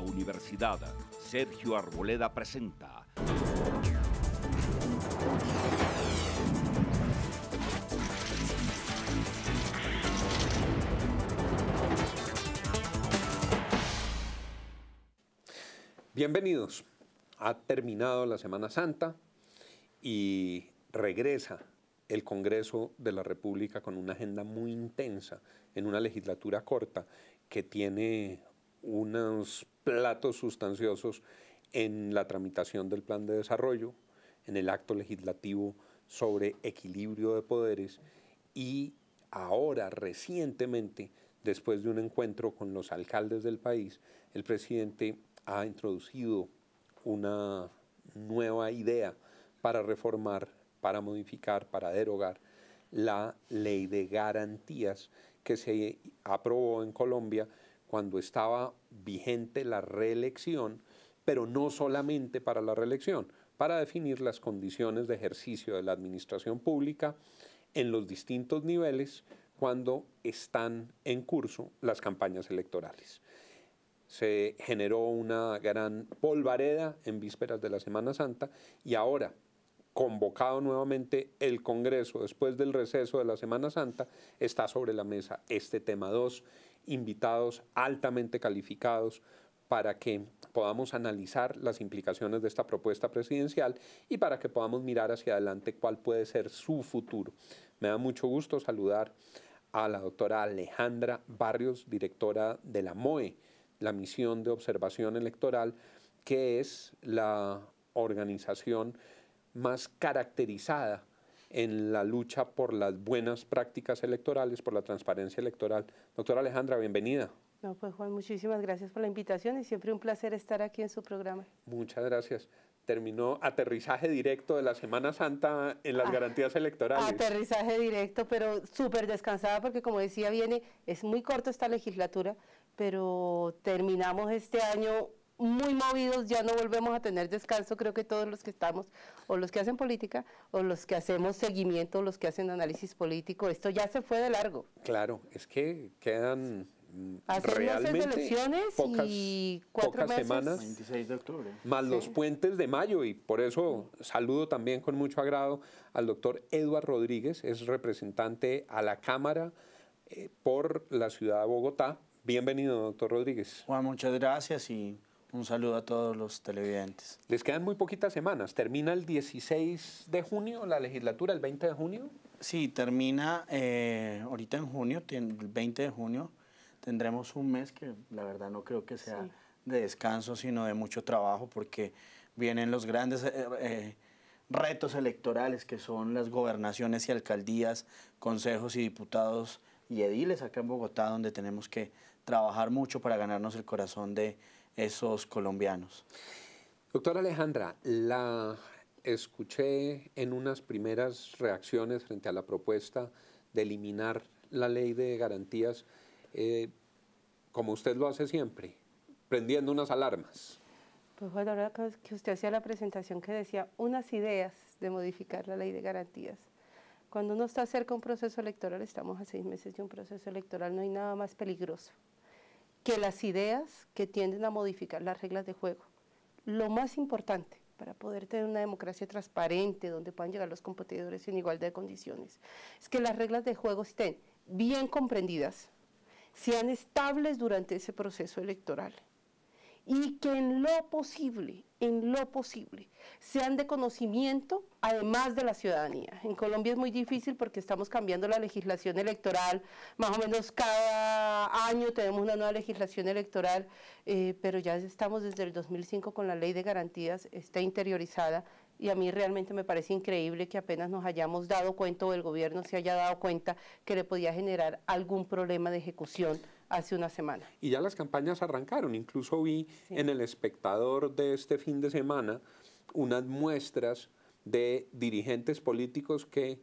Universidad Sergio Arboleda presenta. Bienvenidos. Ha terminado la Semana Santa y regresa el Congreso de la República con una agenda muy intensa en una legislatura corta que tiene unos platos sustanciosos en la tramitación del plan de desarrollo, en el acto legislativo sobre equilibrio de poderes y ahora recientemente, después de un encuentro con los alcaldes del país, el presidente ha introducido una nueva idea para reformar, para modificar, para derogar la ley de garantías que se aprobó en Colombia cuando estaba vigente la reelección, pero no solamente para la reelección, para definir las condiciones de ejercicio de la administración pública en los distintos niveles cuando están en curso las campañas electorales. Se generó una gran polvareda en vísperas de la Semana Santa y ahora, convocado nuevamente el Congreso después del receso de la Semana Santa, está sobre la mesa este tema 2 invitados altamente calificados para que podamos analizar las implicaciones de esta propuesta presidencial y para que podamos mirar hacia adelante cuál puede ser su futuro. Me da mucho gusto saludar a la doctora Alejandra Barrios, directora de la MOE, la Misión de Observación Electoral, que es la organización más caracterizada en la lucha por las buenas prácticas electorales, por la transparencia electoral. Doctora Alejandra, bienvenida. No, pues Juan, muchísimas gracias por la invitación y siempre un placer estar aquí en su programa. Muchas gracias. Terminó aterrizaje directo de la Semana Santa en las ah, garantías electorales. Aterrizaje directo, pero súper descansada porque como decía, viene, es muy corto esta legislatura, pero terminamos este año muy movidos, ya no volvemos a tener descanso, creo que todos los que estamos, o los que hacen política, o los que hacemos seguimiento, los que hacen análisis político, esto ya se fue de largo. Claro, es que quedan mm, realmente elecciones y cuatro semanas, más los puentes de mayo y por eso saludo también con mucho agrado al doctor Eduard Rodríguez, es representante a la Cámara eh, por la ciudad de Bogotá. Bienvenido, doctor Rodríguez. Juan, muchas gracias y un saludo a todos los televidentes. Les quedan muy poquitas semanas. ¿Termina el 16 de junio la legislatura, el 20 de junio? Sí, termina eh, ahorita en junio, el 20 de junio. Tendremos un mes que la verdad no creo que sea de descanso, sino de mucho trabajo, porque vienen los grandes eh, eh, retos electorales que son las gobernaciones y alcaldías, consejos y diputados y ediles acá en Bogotá, donde tenemos que trabajar mucho para ganarnos el corazón de esos colombianos. Doctora Alejandra, la escuché en unas primeras reacciones frente a la propuesta de eliminar la ley de garantías, eh, como usted lo hace siempre, prendiendo unas alarmas. Pues bueno, ahora que usted hacía la presentación que decía unas ideas de modificar la ley de garantías. Cuando uno está cerca de un proceso electoral, estamos a seis meses de un proceso electoral, no hay nada más peligroso que las ideas que tienden a modificar las reglas de juego. Lo más importante para poder tener una democracia transparente donde puedan llegar los competidores en igualdad de condiciones es que las reglas de juego estén bien comprendidas, sean estables durante ese proceso electoral y que en lo posible, en lo posible, sean de conocimiento además de la ciudadanía. En Colombia es muy difícil porque estamos cambiando la legislación electoral, más o menos cada año tenemos una nueva legislación electoral, eh, pero ya estamos desde el 2005 con la ley de garantías, está interiorizada y a mí realmente me parece increíble que apenas nos hayamos dado cuenta o el gobierno se haya dado cuenta que le podía generar algún problema de ejecución hace una semana. Y ya las campañas arrancaron, incluso vi en el espectador de este fin de semana unas muestras de dirigentes políticos que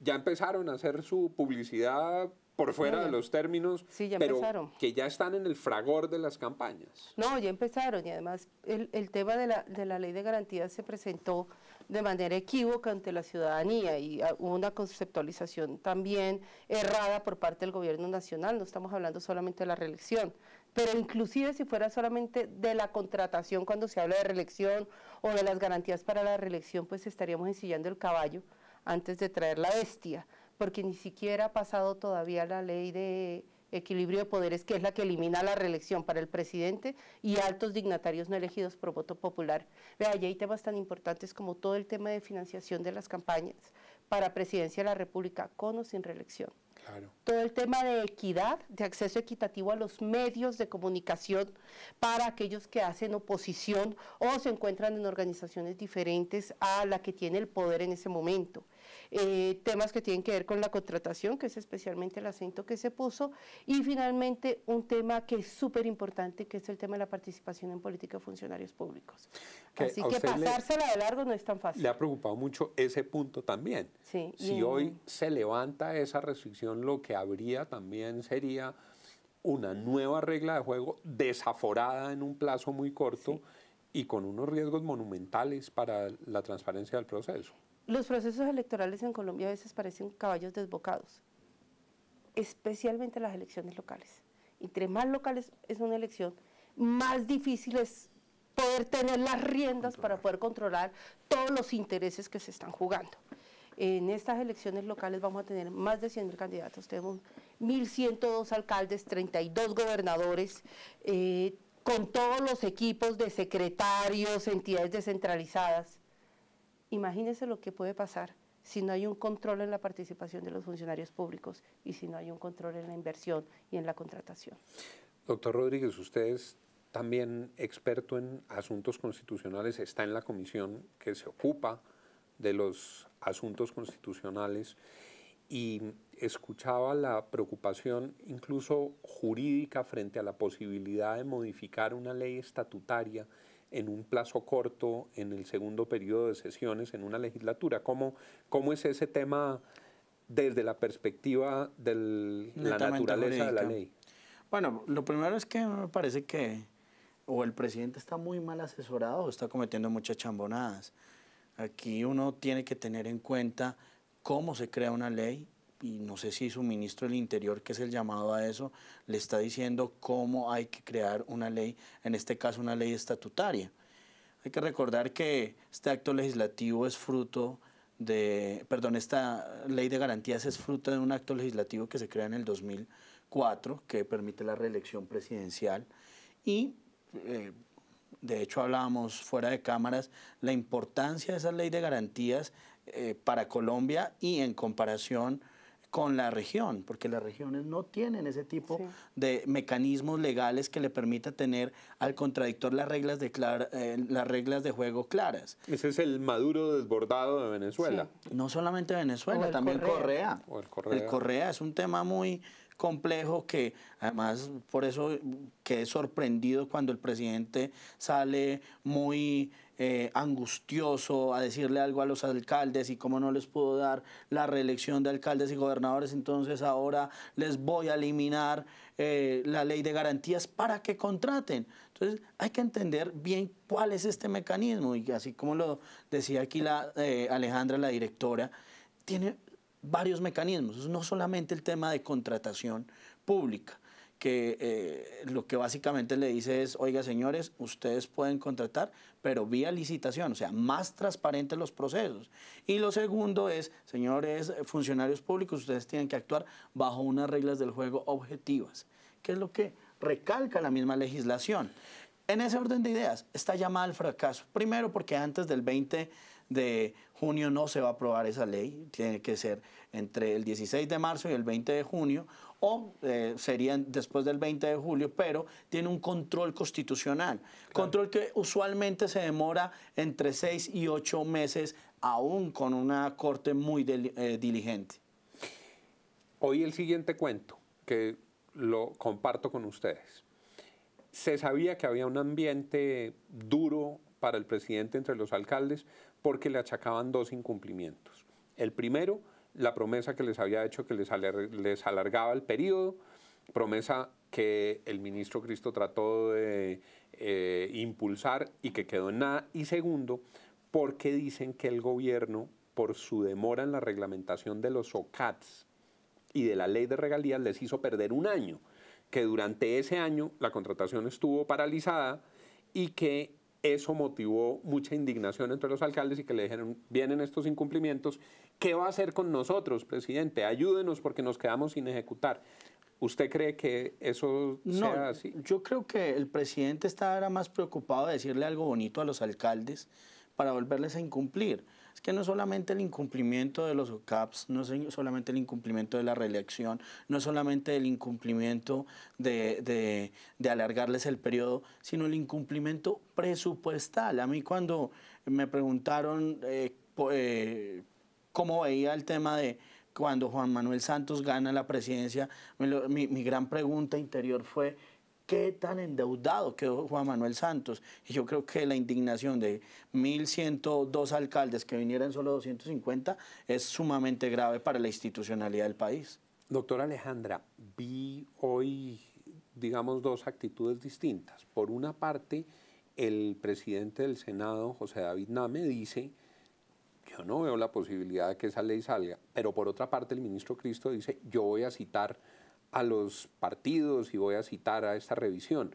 ya empezaron a hacer su publicidad por fuera de los términos, pero que ya están en el fragor de las campañas. No, ya empezaron y además el, tema de la, ley de garantías se presentó de manera equívoca ante la ciudadanía y ah, hubo una conceptualización también errada por parte del gobierno nacional, no estamos hablando solamente de la reelección, pero inclusive si fuera solamente de la contratación cuando se habla de reelección o de las garantías para la reelección, pues estaríamos ensillando el caballo antes de traer la bestia, porque ni siquiera ha pasado todavía la ley de equilibrio de poderes, que es la que elimina la reelección para el presidente y altos dignatarios no elegidos por voto popular. Vea, allí hay temas tan importantes como todo el tema de financiación de las campañas para presidencia de la República, con o sin reelección. Todo el tema de equidad, de acceso equitativo a los medios de comunicación para aquellos que hacen oposición o se encuentran en organizaciones diferentes a la que tiene el poder en ese momento eh, temas que tienen que ver con la contratación, que es especialmente el acento que se puso, y finalmente un tema que es súper importante, que es el tema de la participación en política de funcionarios públicos. Así que pasársela de largo no es tan fácil. Le ha preocupado mucho ese punto también. si hoy se levanta esa restricción, lo que habría también sería una nueva regla de juego desaforada en un plazo muy corto. y con unos riesgos monumentales para la transparencia del proceso. Los procesos electorales en Colombia a veces parecen caballos desbocados, especialmente las elecciones locales. Entre más locales es una elección, más difícil es poder tener las riendas para poder controlar todos los intereses que se están jugando. En estas elecciones locales vamos a tener más de 100.000 candidatos. Tenemos 1.102 alcaldes, 32 gobernadores, eh, con todos los equipos de secretarios, entidades descentralizadas. Imagínense lo que puede pasar si no hay un control en la participación de los funcionarios públicos y si no hay un control en la inversión y en la contratación. Doctor Rodríguez, usted es también experto en asuntos constitucionales, está en la comisión que se ocupa de los asuntos constitucionales y escuchaba la preocupación incluso jurídica frente a la posibilidad de modificar una ley estatutaria en un plazo corto, en el segundo periodo de sesiones, en una legislatura. ¿Cómo, cómo es ese tema desde la perspectiva de la naturaleza de la ley? Bueno, lo primero es que me parece que o el presidente está muy mal asesorado o está cometiendo muchas chambonadas. Aquí uno tiene que tener en cuenta cómo se crea una ley y no sé si su ministro del Interior, que es el llamado a eso, le está diciendo cómo hay que crear una ley, en este caso una ley estatutaria. Hay que recordar que este acto legislativo es fruto de, perdón, esta ley de garantías es fruto de un acto legislativo que se crea en el 2004, que permite la reelección presidencial y... Eh, de hecho hablábamos fuera de cámaras, la importancia de esa ley de garantías eh, para Colombia y en comparación con la región, porque las regiones no tienen ese tipo de mecanismos legales que le permita tener al contradictor las reglas de, eh, las reglas de juego claras. Ese es el maduro desbordado de Venezuela. No solamente Venezuela, también Correa. el Correa. Correa es un tema muy complejo que además por eso quedé sorprendido cuando el presidente sale muy eh, angustioso a decirle algo a los alcaldes y como no les puedo dar la reelección de alcaldes y gobernadores, entonces ahora les voy a eliminar eh, la ley de garantías para que contraten. Entonces hay que entender bien cuál es este mecanismo y así como lo decía aquí la, eh, Alejandra, la directora, tiene varios mecanismos, no solamente el tema de contratación pública que eh, lo que básicamente le dice es, oiga señores, ustedes pueden contratar, pero vía licitación, o sea, más transparentes los procesos. Y lo segundo es, señores eh, funcionarios públicos, ustedes tienen que actuar bajo unas reglas del juego objetivas, que es lo que recalca la misma legislación. En ese orden de ideas, está llamada al fracaso. Primero porque antes del 20 de junio no se va a aprobar esa ley, tiene que ser entre el 16 de marzo y el 20 de junio, o eh, serían sería después del 20 de julio, pero tiene un control constitucional, control que usualmente se demora entre 6 y 8 meses, aún con una corte muy eh, diligente. Hoy el siguiente cuento, que lo comparto con ustedes. Se sabía que había un ambiente duro para el presidente entre los alcaldes porque le achacaban dos incumplimientos. El primero, la promesa que les había hecho que les, alargaba el periodo, promesa que el ministro Cristo trató de eh, impulsar y que quedó en nada. Y segundo, porque dicen que el gobierno, por su demora en la reglamentación de los OCATs y de la ley de regalías, les hizo perder un año, que durante ese año la contratación estuvo paralizada y que eso motivó mucha indignación entre los alcaldes y que le dijeron, vienen estos incumplimientos, ¿qué va a hacer con nosotros, presidente? Ayúdenos porque nos quedamos sin ejecutar. ¿Usted cree que eso sea así? Yo creo que el presidente estaba más preocupado de decirle algo bonito a los alcaldes para volverles a incumplir es que no solamente el incumplimiento de los OCAPs, no es solamente el incumplimiento de la reelección, no es solamente el incumplimiento de, alargarles el periodo, sino el incumplimiento presupuestal. A mí cuando me preguntaron eh, eh, cómo veía el tema de cuando Juan Manuel Santos gana la presidencia, mi gran pregunta interior fue, qué tan endeudado quedó Juan Manuel Santos. Y yo creo que la indignación de 1.102 alcaldes que vinieran solo 250 es sumamente grave para la institucionalidad del país. Doctora Alejandra, vi hoy, digamos, dos actitudes distintas. Por una parte, el presidente del Senado, José David Name, dice, yo no veo la posibilidad de que esa ley salga. Pero por otra parte, el ministro Cristo dice, yo voy a citar a los partidos y voy a citar a esta revisión.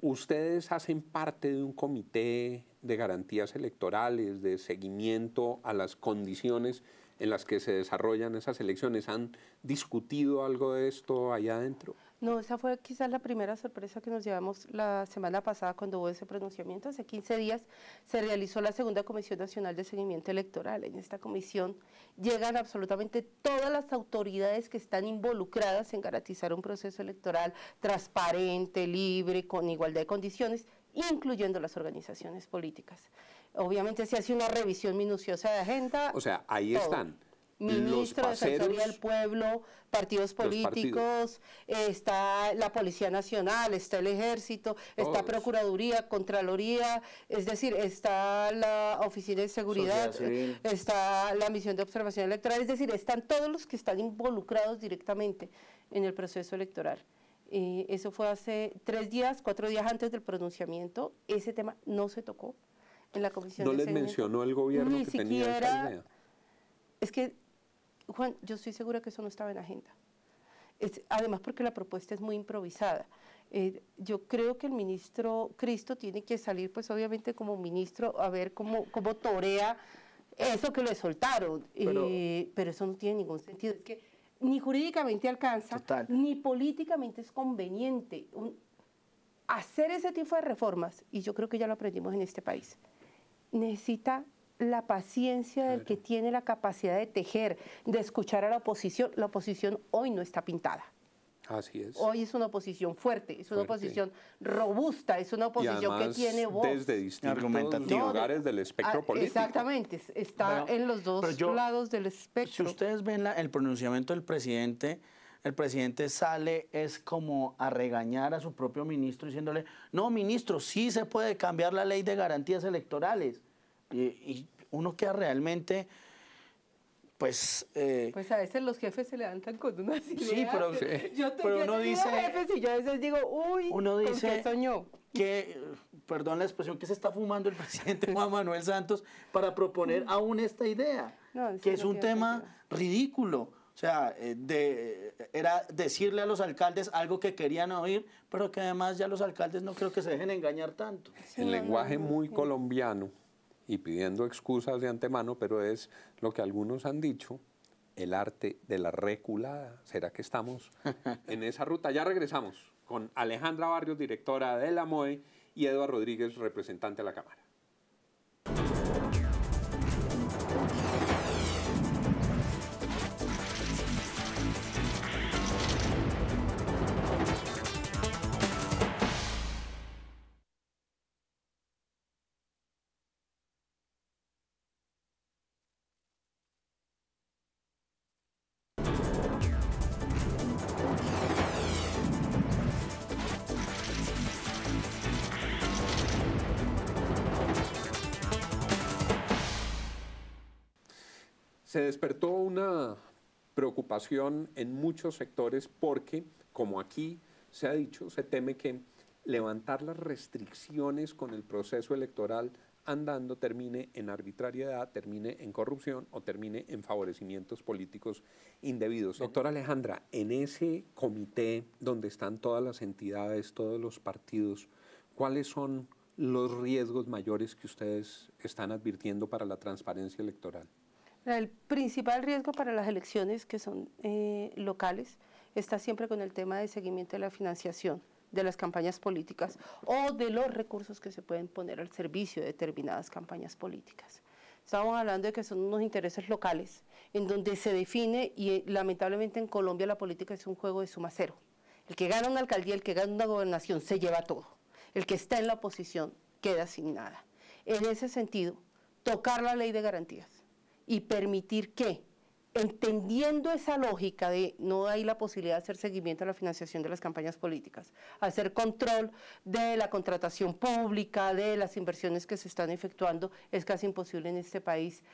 Ustedes hacen parte de un comité de garantías electorales, de seguimiento a las condiciones en las que se desarrollan esas elecciones. ¿Han discutido algo de esto allá adentro? No, esa fue quizás la primera sorpresa que nos llevamos la semana pasada cuando hubo ese pronunciamiento. Hace 15 días se realizó la segunda Comisión Nacional de Seguimiento Electoral. En esta comisión llegan absolutamente todas las autoridades que están involucradas en garantizar un proceso electoral transparente, libre, con igualdad de condiciones, incluyendo las organizaciones políticas. Obviamente se hace una revisión minuciosa de agenda. O sea, ahí están. Ministro los Defensoría del Pueblo, partidos políticos, está la Policía Nacional, está el Ejército, está Procuraduría, Contraloría, es decir, está la Oficina de Seguridad, está la Misión de Observación Electoral, es decir, están todos los que están involucrados directamente en el proceso electoral. Eh, eso fue hace tres días, cuatro días antes del pronunciamiento, ese tema no se tocó. No les mencionó el gobierno que tenía Es que, Juan, yo estoy segura que eso no estaba en la agenda. además porque la propuesta es muy improvisada. Eh, yo creo que el ministro Cristo tiene que salir, pues obviamente como ministro, a ver cómo, cómo torea eso que le soltaron. Eh, pero, eso no tiene ningún sentido. Es que ni jurídicamente alcanza, ni políticamente es conveniente hacer ese tipo de reformas. Y yo creo que ya lo aprendimos en este país necesita la paciencia del que tiene la capacidad de tejer, de escuchar a la oposición. La oposición hoy no está pintada. Así es. Hoy es una oposición fuerte, es una oposición robusta, es una oposición que tiene voz. Desde distintos lugares del espectro ah, político. Exactamente, está en los dos lados del espectro. Si ustedes ven el pronunciamiento del presidente, el presidente sale es como a regañar a su propio ministro diciéndole, no, ministro, sí se puede cambiar la ley de garantías electorales. Y, uno queda realmente... Pues, eh, pues a veces los jefes se levantan con una ideas. Sí, pero, uno dice... a veces digo, uy, uno dice, soñó? Que, perdón la expresión, que se está fumando el presidente Juan Manuel Santos para proponer mm. aún esta idea, que es un tema ridículo o sea, eh, de, eh, era decirle a los alcaldes algo que querían oír, pero que además ya los alcaldes no creo que se dejen engañar tanto. El lenguaje muy colombiano, y pidiendo excusas de antemano, pero es lo que algunos han dicho, el arte de la reculada. ¿Será que estamos en esa ruta? Ya regresamos con Alejandra Barrios, directora de la MOE, y Eduardo Rodríguez, representante de la Cámara. Se despertó una preocupación en muchos sectores porque, como aquí se ha dicho, se teme que levantar las restricciones con el proceso electoral andando termine en arbitrariedad, termine en corrupción o termine en favorecimientos políticos indebidos. Doctora Alejandra, en ese comité donde están todas las entidades, todos los partidos, ¿cuáles son los riesgos mayores que ustedes están advirtiendo para la transparencia electoral? El principal riesgo para las elecciones que son eh, locales está siempre con el tema de seguimiento de la financiación de las campañas políticas o de los recursos que se pueden poner al servicio de determinadas campañas políticas. Estamos hablando de que son unos intereses locales en donde se define y eh, lamentablemente en Colombia la política es un juego de suma cero. El que gana una alcaldía, el que gana una gobernación se lleva todo. El que está en la oposición queda sin nada. En ese sentido, tocar la ley de garantías y permitir que, entendiendo esa lógica de no hay la posibilidad de hacer seguimiento a la financiación de las campañas políticas, hacer control de la contratación pública, de las inversiones que se están efectuando, es casi imposible en este país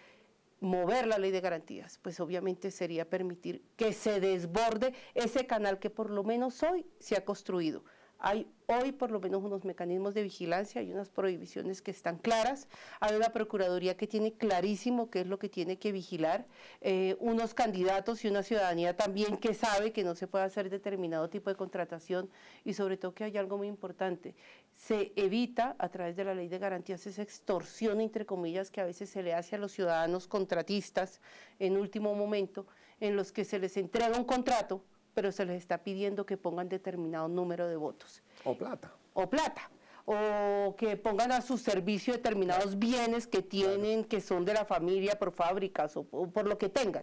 mover la ley de garantías, pues obviamente sería permitir que se desborde ese canal que por lo menos hoy se ha construido. Hay hoy por lo menos unos mecanismos de vigilancia, hay unas prohibiciones que están claras, hay una Procuraduría que tiene clarísimo qué es lo que tiene que vigilar, eh, unos candidatos y una ciudadanía también que sabe que no se puede hacer determinado tipo de contratación y sobre todo que hay algo muy importante, se evita a través de la ley de garantías esa extorsión, entre comillas, que a veces se le hace a los ciudadanos contratistas en último momento, en los que se les entrega un contrato pero se les está pidiendo que pongan determinado número de votos. O plata. O plata o que pongan a su servicio determinados bienes que tienen, que son de la familia, por fábricas o, por lo que tengan.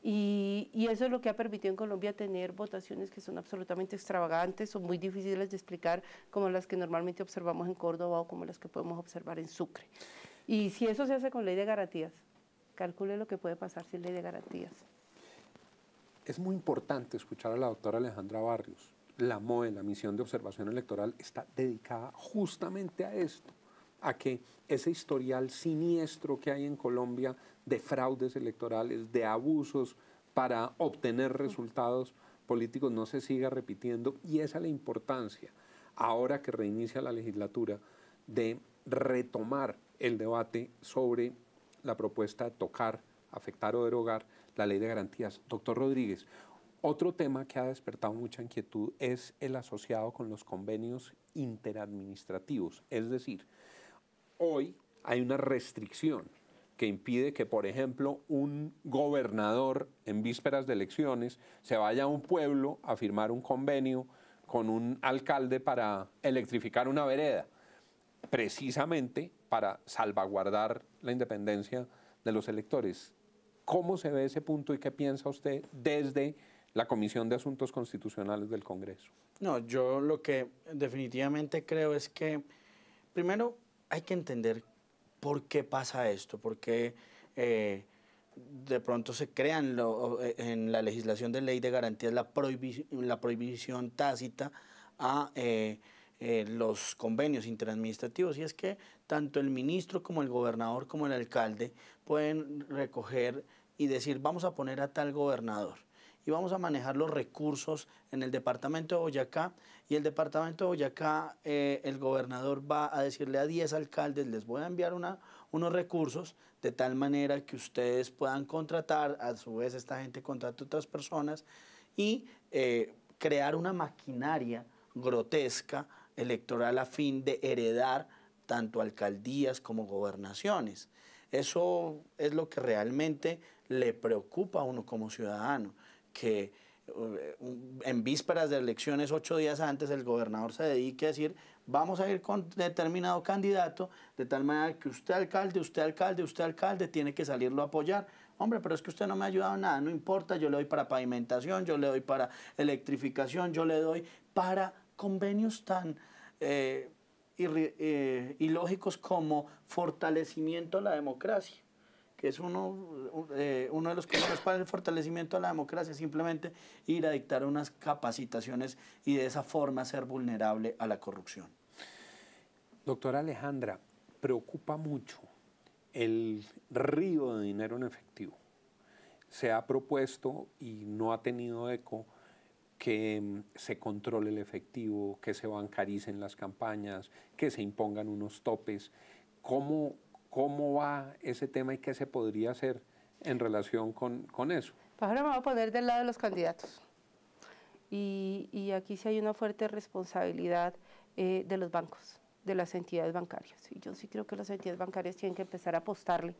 Y, y, eso es lo que ha permitido en Colombia tener votaciones que son absolutamente extravagantes o muy difíciles de explicar, como las que normalmente observamos en Córdoba o como las que podemos observar en Sucre. Y si eso se hace con ley de garantías, calcule lo que puede pasar sin ley de garantías es muy importante escuchar a la doctora Alejandra Barrios. La MOE, la Misión de Observación Electoral, está dedicada justamente a esto, a que ese historial siniestro que hay en Colombia de fraudes electorales, de abusos para obtener resultados políticos no se siga repitiendo y esa es la importancia, ahora que reinicia la legislatura, de retomar el debate sobre la propuesta de tocar, afectar o derogar la ley de garantías. Doctor Rodríguez, otro tema que ha despertado mucha inquietud es el asociado con los convenios interadministrativos. Es decir, hoy hay una restricción que impide que, por ejemplo, un gobernador en vísperas de elecciones se vaya a un pueblo a firmar un convenio con un alcalde para electrificar una vereda, precisamente para salvaguardar la independencia de los electores. ¿Cómo se ve ese punto y qué piensa usted desde la Comisión de Asuntos Constitucionales del Congreso? No, yo lo que definitivamente creo es que, primero, hay que entender por qué pasa esto, por qué eh, de pronto se crean eh, en la legislación de ley de garantías la, prohibición tácita a... Eh, eh, los convenios interadministrativos y es que tanto el ministro como el gobernador como el alcalde pueden recoger y decir vamos a poner a tal gobernador y vamos a manejar los recursos en el departamento de Boyacá y el departamento de Boyacá eh, el gobernador va a decirle a 10 alcaldes les voy a enviar unos recursos de tal manera que ustedes puedan contratar, a su vez esta gente contrata otras personas y eh, crear una maquinaria grotesca electoral a fin de heredar tanto alcaldías como gobernaciones. Eso es lo que realmente le preocupa a uno como ciudadano, que uh, en vísperas de elecciones, ocho días antes, el gobernador se dedique a decir, vamos a ir con determinado candidato, de tal manera que usted alcalde, usted alcalde, usted alcalde, tiene que salirlo a apoyar. Hombre, pero es que usted no me ha ayudado nada, no importa, yo le doy para pavimentación, yo le doy para electrificación, yo le doy para convenios tan eh, eh, ilógicos como fortalecimiento a la democracia, que es eh, uno, de los convenios para el fortalecimiento a la democracia, simplemente ir a dictar unas capacitaciones y de esa forma ser vulnerable a la corrupción. Doctora Alejandra, preocupa mucho el río de dinero en efectivo. Se ha propuesto y no ha tenido eco que mm, se controle el efectivo, que se bancaricen las campañas, que se impongan unos topes. ¿Cómo, cómo va ese tema y qué se podría hacer en relación con, con eso? Pues ahora me voy a poner del lado de los candidatos. Y, y aquí sí hay una fuerte responsabilidad eh, de los bancos, de las entidades bancarias. Y yo sí creo que las entidades bancarias tienen que empezar a apostarle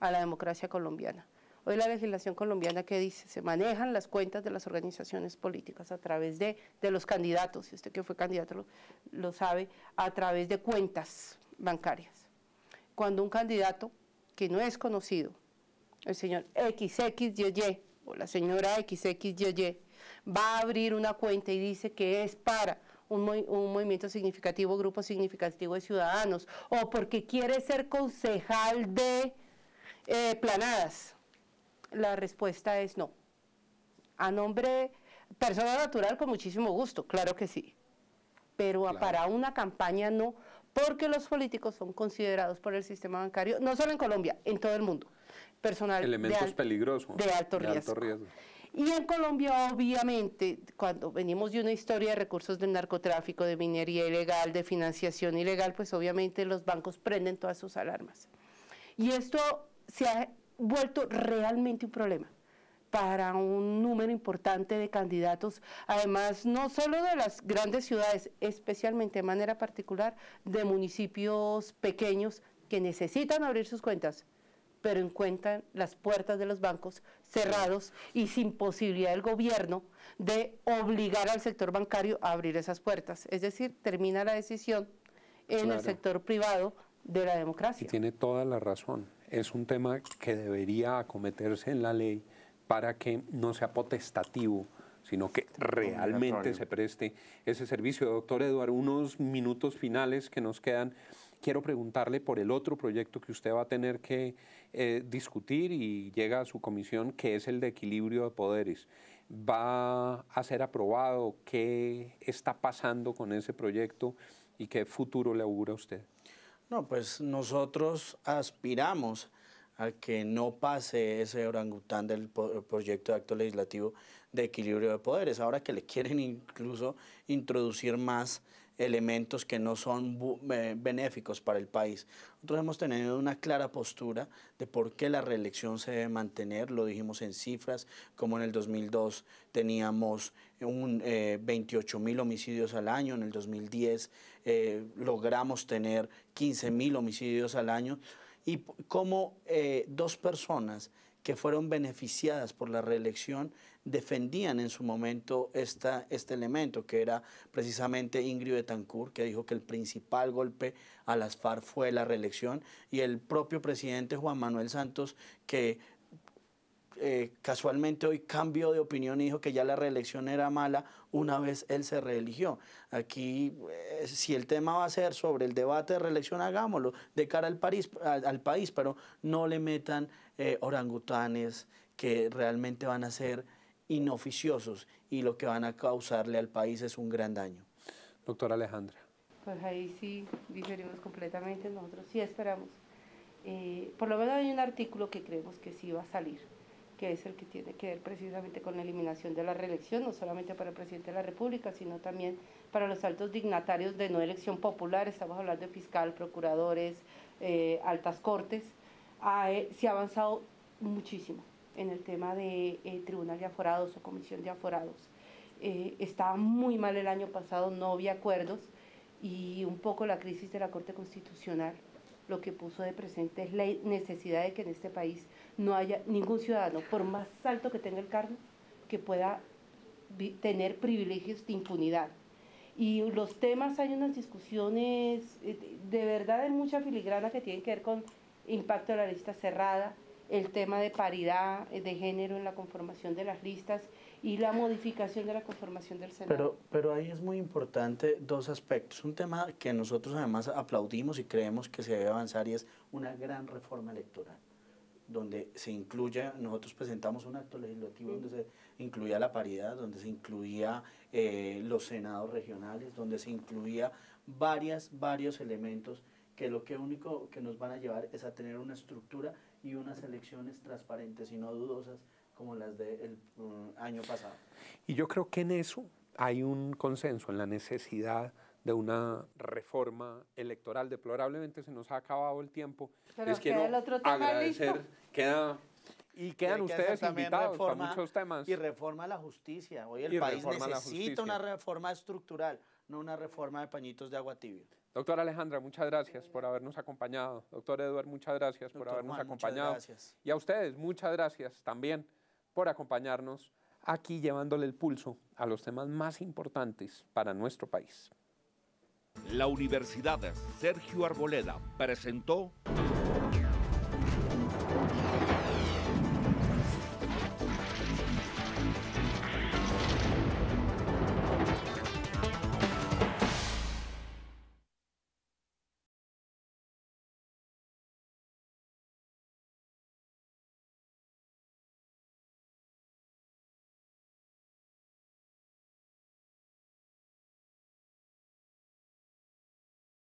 a la democracia colombiana. Hoy la legislación colombiana que dice, se manejan las cuentas de las organizaciones políticas a través de, los candidatos, y usted que fue candidato lo, sabe, a través de cuentas bancarias. Cuando un candidato que no es conocido, el señor XXYY o la señora XXYY, va a abrir una cuenta y dice que es para un, movimiento significativo, grupo significativo de ciudadanos, o porque quiere ser concejal de eh, Planadas la respuesta es no. A nombre, persona natural con muchísimo gusto, claro que sí. Pero para una campaña no, porque los políticos son considerados por el sistema bancario, no solo en Colombia, en todo el mundo. Personal Elementos peligrosos. De alto riesgo. alto riesgo. Y en Colombia, obviamente, cuando venimos de una historia de recursos del narcotráfico, de minería ilegal, de financiación ilegal, pues obviamente los bancos prenden todas sus alarmas. Y esto se ha vuelto realmente un problema para un número importante de candidatos, además no solo de las grandes ciudades, especialmente de manera particular de municipios pequeños que necesitan abrir sus cuentas, pero encuentran las puertas de los bancos cerrados y sin posibilidad del gobierno de obligar al sector bancario a abrir esas puertas. Es decir, termina la decisión en el sector privado de la democracia. Y tiene toda la razón es un tema que debería acometerse en la ley para que no sea potestativo, sino que realmente se preste ese servicio. Doctor Eduardo, unos minutos finales que nos quedan. Quiero preguntarle por el otro proyecto que usted va a tener que eh, discutir y llega a su comisión, que es el de equilibrio de poderes. ¿Va a ser aprobado? ¿Qué está pasando con ese proyecto y qué futuro le augura a usted? No, pues nosotros aspiramos a que no pase ese orangután del proyecto de acto legislativo de equilibrio de poderes, ahora que le quieren incluso introducir más elementos que no son eh, benéficos para el país. Nosotros hemos tenido una clara postura de por qué la reelección se debe mantener, lo dijimos en cifras, como en el 2002 teníamos un, 28 eh, mil homicidios al año, en el 2010 eh, logramos tener 15 mil homicidios al año, y como dos personas que fueron beneficiadas por la reelección defendían en su momento esta, este elemento, que era precisamente Ingrid Betancourt, que dijo que el principal golpe a las FARC fue la reelección, y el propio presidente Juan Manuel Santos, que eh, casualmente hoy cambió de opinión y dijo que ya la reelección era mala una vez él se reeligió. Aquí, eh, si el tema va a ser sobre el debate de reelección, hagámoslo de cara al, al, país, pero no le metan eh, orangutanes que realmente van a ser inoficiosos y lo que van a causarle al país es un gran daño. Doctora Alejandra. Pues ahí sí diferimos completamente, nosotros sí esperamos. por lo menos hay un artículo que creemos que sí va a salir que es el que tiene que ver precisamente con la eliminación de la reelección, no solamente para el presidente de la República, sino también para los altos dignatarios de no elección popular, estamos hablando de fiscal, procuradores, eh, altas cortes, eh, se ha avanzado muchísimo en el tema de eh, tribunal de aforados o comisión de aforados. estaba muy mal el año pasado, no había acuerdos y un poco la crisis de la Corte Constitucional lo que puso de presente es la necesidad de que en este país no haya ningún ciudadano, por más alto que tenga el cargo, que pueda tener privilegios de impunidad. Y los temas, hay unas discusiones, eh, de verdad hay mucha filigrana que tienen que ver con impacto de la lista cerrada, el tema de paridad eh, de género en la conformación de las listas y la modificación de la conformación del Senado. Pero, pero ahí es muy importante dos aspectos. Un tema que nosotros además aplaudimos y creemos que se debe avanzar y es una gran reforma electoral donde se incluya, nosotros presentamos un acto legislativo donde se incluía la paridad, donde se incluía eh, los senados regionales, donde se incluía varias, varios elementos que lo que único que nos van a llevar es a tener una estructura y unas elecciones transparentes y no dudosas como las del de mm, año pasado. Y yo creo que en eso hay un consenso, en la necesidad de una reforma electoral. Deplorablemente se nos ha acabado el tiempo. Pero Les quiero el otro tema agradecer, listo. queda y quedan ustedes invitados para muchos temas. Y reforma la justicia. Hoy el país necesita una reforma estructural, no una reforma de pañitos de agua tibia. Doctora Alejandra, muchas gracias por habernos acompañado. Doctor Eduard, muchas gracias por habernos acompañado. Y a ustedes, muchas gracias también por acompañarnos aquí llevándole el pulso a los temas más importantes para nuestro país. La Universidad Sergio Arboleda presentó...